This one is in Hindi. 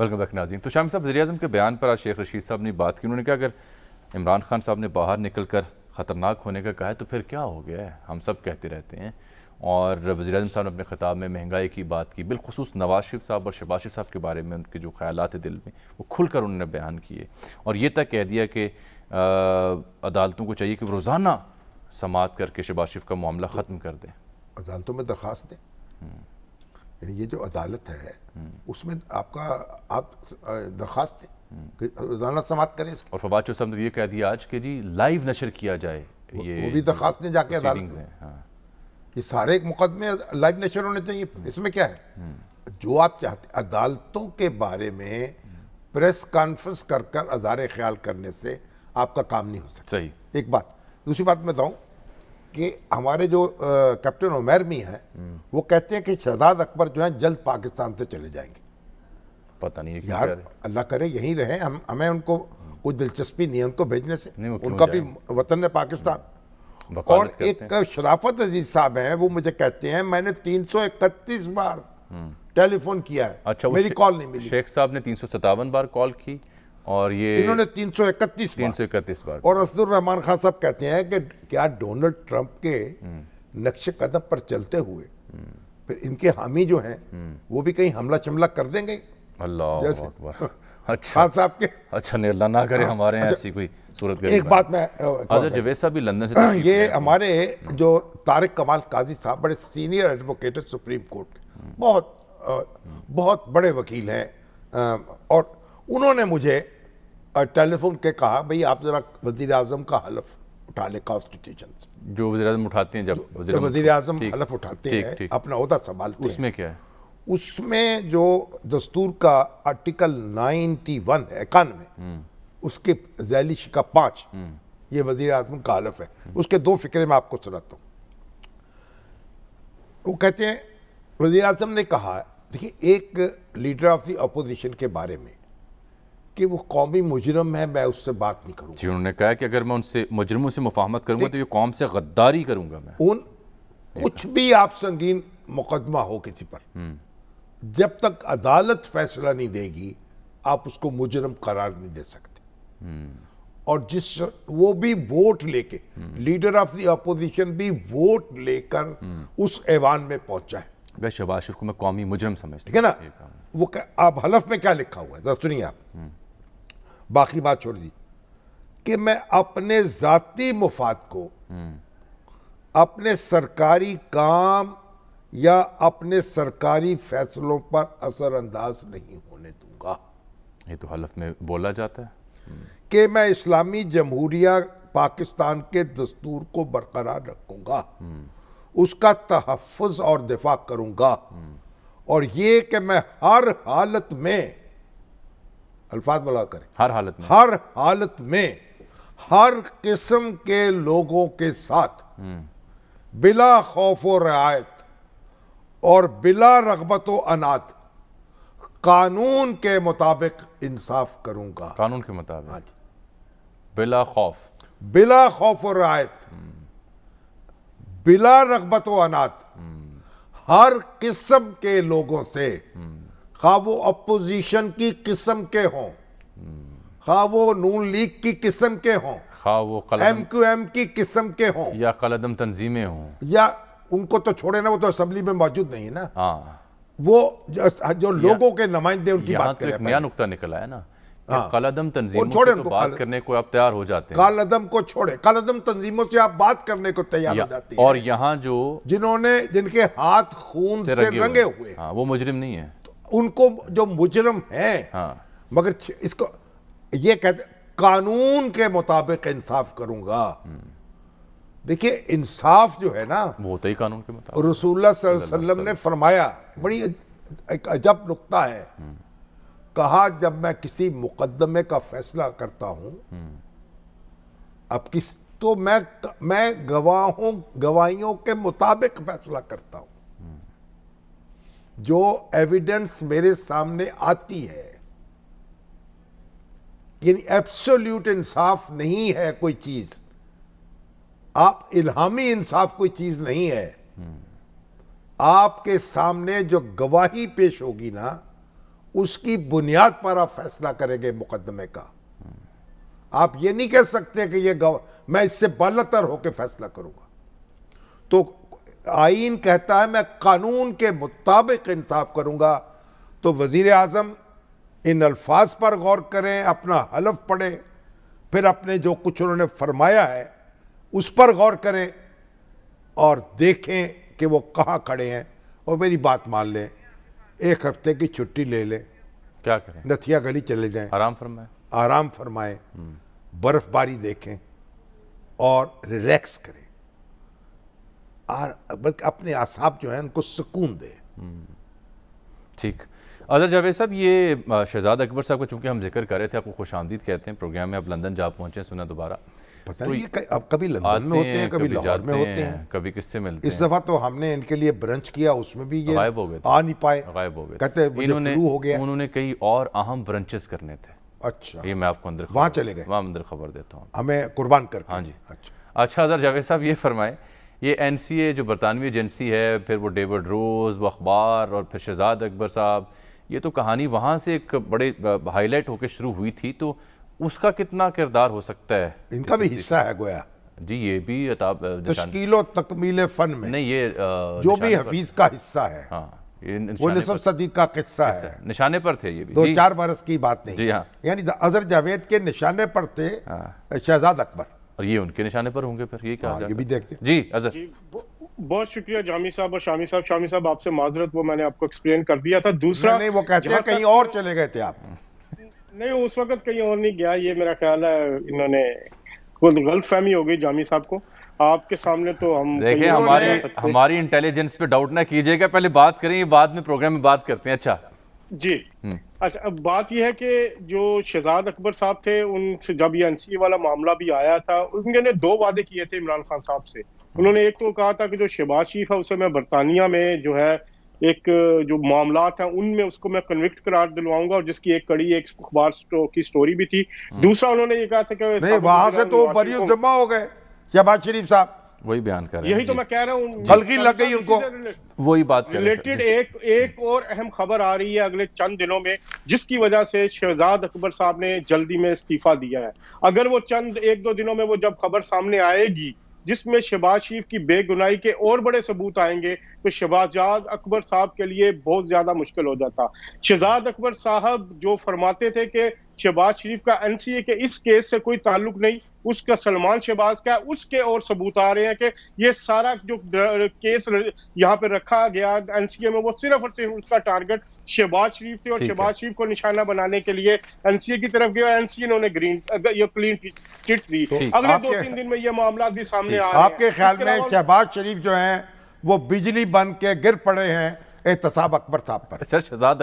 वेलकम बैक नाजीन तो शाम साहब वजी के बयान पर आज शेख रशीद साहब ने बात की उन्होंने कहा अगर इमरान खान साहब ने बाहर निकल कर ख़तरनाक होने का कहा है तो फिर क्या हो गया है हम सब कहते रहते हैं और वजी अजम साहब ने अपने ख़ताब में महंगाई की बात की बिलखसूस नवाज शरीफ साहब और शबाज शरीफ साहब के बारे में उनके जो ख्याल थे दिल में वो खुल कर उन्होंने बयान किए और ये तक कह दिया कि अदालतों को चाहिए कि रोज़ाना समात करके शबाज शरीफ का मामला ख़त्म कर दें अदालतों में दरख्वास्त दें हम्म। यानी ये जो अदालत है हम्म। उसमें आपका आप दरख्वास्त हम्म। अदालत समाप्त करें और फवाद चौसम ने तो ये कह दिया आज के जी लाइव नशर किया जाए ये वो भी दरख्वास्त ने जाके अदालत हाँ। ये सारे एक मुकदमे लाइव नशर होने चाहिए हम्म। इसमें क्या है जो आप चाहते अदालतों के बारे में प्रेस कॉन्फ्रेंस कर कर अजार ख्याल करने से आपका काम नहीं हो सकता सही एक बात दूसरी बात मैं बताऊँ कि हमारे जो कैप्टन उमेर मी हैं वो कहते हैं कि शहजाद अकबर जो हैं जल्द पाकिस्तान से चले जाएंगे पता नहीं यार अल्लाह करे यहीं रहे हम हमें उनको कोई दिलचस्पी नहीं है उनको भेजने से उनका भी वतन है पाकिस्तान हम्म, और एक शराफत अजीज साहब हैं वो मुझे कहते हैं मैंने तीन बार हम्म। टेलीफोन किया है अच्छा मेरी कॉल नहीं मिली शेख साहब ने तीन बार कॉल की और ये इन्होंने तीन सौ इकतीस तीन सौ इकतीस बार और असदुर रहमान खान साहब कहते हैं कि क्या डोनाल्ड ट्रंप के हम्म। नक्शे कदम पर चलते हुए फिर इनके हामी जो हैं हम्म। वो भी कहीं हमला चमला कर देंगे अल्लाह हाँ, अच्छा साहब के अच्छा निर्ला ना करे हाँ, हमारे यहाँ अच्छा, ऐसी कोई सूरत एक बात मैं जवेद साहब भी लंदन से ये हमारे हम्म। जो तारिक कमाल काजी साहब बड़े सीनियर एडवोकेट सुप्रीम कोर्ट के बहुत बहुत बड़े वकील हैं और उन्होंने मुझे टेलीफोन के कहा भाई आप ज़रा वजीर अजम का हलफ उठा ले कॉन्स्टिट्यूशन जो वजी अजम उठाते हैं जब वजी अजम हलफ उठाते हैं अपना अहदा संभालते उसमें क्या है उसमें जो दस्तूर का आर्टिकल 91 है इक्यानवे हम्म। उसके जैली शिका पांच हम्म। ये वजीर अजम का हलफ है उसके दो फिक्रे मैं आपको सुनाता हूँ वो कहते हैं वजीर अजम ने कहा देखिए एक लीडर ऑफ द अपोजिशन के बारे में कि वो कौमी मुजरम है मैं उससे बात नहीं करूँगा उन्होंने कहा कि अगर मैं उनसे मुजरमों से मुफाहमत करूँगा तो ये कौम से गद्दारी करूँगा मैं उन कुछ भी आप संगीन मुकदमा हो किसी पर हम्म। जब तक अदालत फैसला नहीं देगी आप उसको मुजरम करार नहीं दे सकते हम्म। और जिस वो भी वोट लेके हम्म। लीडर ऑफ द अपोजिशन भी वोट लेकर उस ऐवान में पहुंचा है शहबाज शरीफ को मैं कौमी मुजरम समझता ठीक है ना वो आप हलफ में क्या लिखा हुआ है दस आप बाकी बात छोड़ दी कि मैं अपने ज़ाती मुफाद को अपने सरकारी काम या अपने सरकारी फैसलों पर असरअंदाज नहीं होने दूंगा ये तो हलफ में बोला जाता है कि मैं इस्लामी जमहूरिया पाकिस्तान के दस्तूर को बरकरार रखूंगा उसका तहफ़ और दिफा करूंगा और ये कि मैं हर हालत में अल्फाज बुला करें हर हालत में हर हालत में हर किस्म के लोगों के साथ हम्म। बिला खौफ व रियायत और बिला रगबत अनाथ कानून के मुताबिक इंसाफ करूंगा कानून के मुताबिक हाँ जी बिला खौफ बिला खौफ व रियायत हम्म। बिला रगबत अनाथ हम्म। हर किस्म के लोगों से खा हाँ, वो अपोजिशन की किस्म के हों खा हाँ, वो नून लीग की किस्म के हों एम क्यू एम की किस्म के हों या कलदम तंजीमें हों या उनको तो छोड़े ना वो तो असम्बली में मौजूद नहीं है ना हाँ। वो जो, जो लोगों के नुमाइंदे उनकी बात तो नया नुकता निकला है ना कलदम तंजीमों छोड़े तो बात करने को आप तैयार हो जाते हैं कालदम को छोड़े कालदम तंजीमों से आप बात करने को तैयार हो जाते हैं और यहाँ जो जिन्होंने जिनके हाथ खून से रंगे हुए हाँ वो मुजरिम नहीं है उनको जो मुजरम है हाँ। मगर इसको ये कहते कानून के मुताबिक इंसाफ करूंगा देखिए इंसाफ जो है ना वो होता ही कानून के मुताबिक रसूलुल्लाह वसल्लम ने फरमाया बड़ी एक अजब नुकता है कहा जब मैं किसी मुकदमे का फैसला करता हूं अब किस तो मैं मैं गवाहों गवाहियों के मुताबिक फैसला करता हूं जो एविडेंस मेरे सामने आती है यानी एब्सोल्यूट इंसाफ नहीं है कोई चीज आप इल्हामी इंसाफ कोई चीज नहीं है आपके सामने जो गवाही पेश होगी ना उसकी बुनियाद पर आप फैसला करेंगे मुकदमे का आप ये नहीं कह सकते कि ये गवा मैं इससे बालतर होकर फैसला करूंगा तो आइन कहता है मैं कानून के मुताबिक इंसाफ करूँगा तो वजीर अजम इन अल्फाज पर गौर करें अपना हलफ पढ़ें फिर अपने जो कुछ उन्होंने फरमाया है उस पर गौर करें और देखें कि वो कहाँ खड़े हैं और मेरी बात मान लें एक हफ्ते की छुट्टी ले लें क्या करें नथिया गली चले जाएं आराम फरमाएं आराम फरमाएं बर्फबारी देखें और रिलैक्स करें बल्कि अपने आसाब जो है उनको सुकून दे ठीक अदर जावेद साहब ये शहजाद अकबर साहब को चूंकि हम जिक्र कर रहे थे आपको खुश आमदीद कहते हैं प्रोग्राम में आप लंदन जा पहुंचे सुना दोबारा पता तो नहीं ये अब कभी लंदन में होते हैं कभी, लाहौर में होते हैं, हैं कभी किससे मिलते हैं इस दफा तो हमने इनके लिए ब्रंच किया उसमें भी ये गायब हो गए आ नहीं पाए गायब हो गए कहते इन्होंने हो गया उन्होंने कई और अहम ब्रंचेस करने थे अच्छा ये मैं आपको अंदर वहां चले गए वहां अंदर खबर देता हूँ हमें कुर्बान कर हाँ जी अच्छा अच्छा अदर जावेद साहब ये फरमाए ये एन सी ए जो बरतानवी एजेंसी है फिर वो डेविड रोज़ व अखबार और फिर शहजाद अकबर साहब ये तो कहानी वहाँ से एक बड़े हाईलाइट होकर शुरू हुई थी तो उसका कितना किरदार हो सकता है इनका भी हिस्सा है गोया जी ये भी तश्कील तो तकमील फ़न में नहीं ये आ, जो भी हफीज़ का हिस्सा है हाँ वो निसफ सदी का किस्सा है निशाने पर थे ये भी दो चार बरस की बात नहीं जी हाँ यानी अजहर जावेद के निशाने पर थे हाँ। शहजाद अकबर और ये उनके निशाने पर होंगे फिर ये क्या हाँ, ये भी देखते जी अजर बहुत शुक्रिया जामी साहब और शामी साहब शामी साहब आपसे माजरत वो मैंने आपको एक्सप्लेन कर दिया था दूसरा नहीं वो कहते हैं कहीं और चले गए थे आप नहीं उस वक्त कहीं और नहीं गया ये मेरा ख्याल है इन्होंने गलत फहमी हो गई जामी साहब को आपके सामने तो हम देखिए हमारे हमारी इंटेलिजेंस पे डाउट ना कीजिएगा पहले बात करें बाद में प्रोग्राम में बात करते हैं अच्छा जी हम्म। अच्छा अब बात यह है कि जो शहजाद अकबर साहब थे उन जब ये एनसीए वाला मामला भी आया था उन्होंने दो वादे किए थे इमरान खान साहब से उन्होंने एक तो कहा था कि जो शहबाज शरीफ है उसे मैं बरतानिया में जो है एक जो मामला है उनमें उसको मैं कन्विक्ट करार दिलवाऊंगा और जिसकी एक कड़ी एक अखबार की स्टोरी भी थी हम्म। दूसरा उन्होंने ये कहा था कि वहां से तो बड़ी जमा हो गए शहबाज शरीफ साहब वही बयान कर यही तो मैं कह रहा हूँ हल्की लग गई उनको वही बात रिलेटेड एक एक और अहम खबर आ रही है अगले चंद दिनों में जिसकी वजह से शहजाद अकबर साहब ने जल्दी में इस्तीफा दिया है अगर वो चंद एक दो दिनों में वो जब खबर सामने आएगी जिसमें शहबाज शरीफ की बेगुनाही के और बड़े सबूत आएंगे तो शहबाजाज अकबर साहब के लिए बहुत ज्यादा मुश्किल हो जाता शहजाद अकबर साहब जो फरमाते थे कि शहबाज शरीफ का एनसीए के इस केस से कोई ताल्लुक नहीं उसका सलमान शहबाज का उसके और सबूत आ रहे हैं कि ये सारा जो केस यहाँ पे रखा गया एनसीए में वो सिर्फ और सिर्फ उसका टारगेट शहबाज शरीफ थे और शहबाज शरीफ को निशाना बनाने के लिए एनसीए की तरफ गया एनसीए ने ग्रीन ये क्लीन चिट दी अगले दो तीन दिन में ये मामला भी सामने आ आपके ख्याल में शहबाज शरीफ जो है वो बिजली बन के गिर पड़े हैं एहतसाब अकबर साहब पर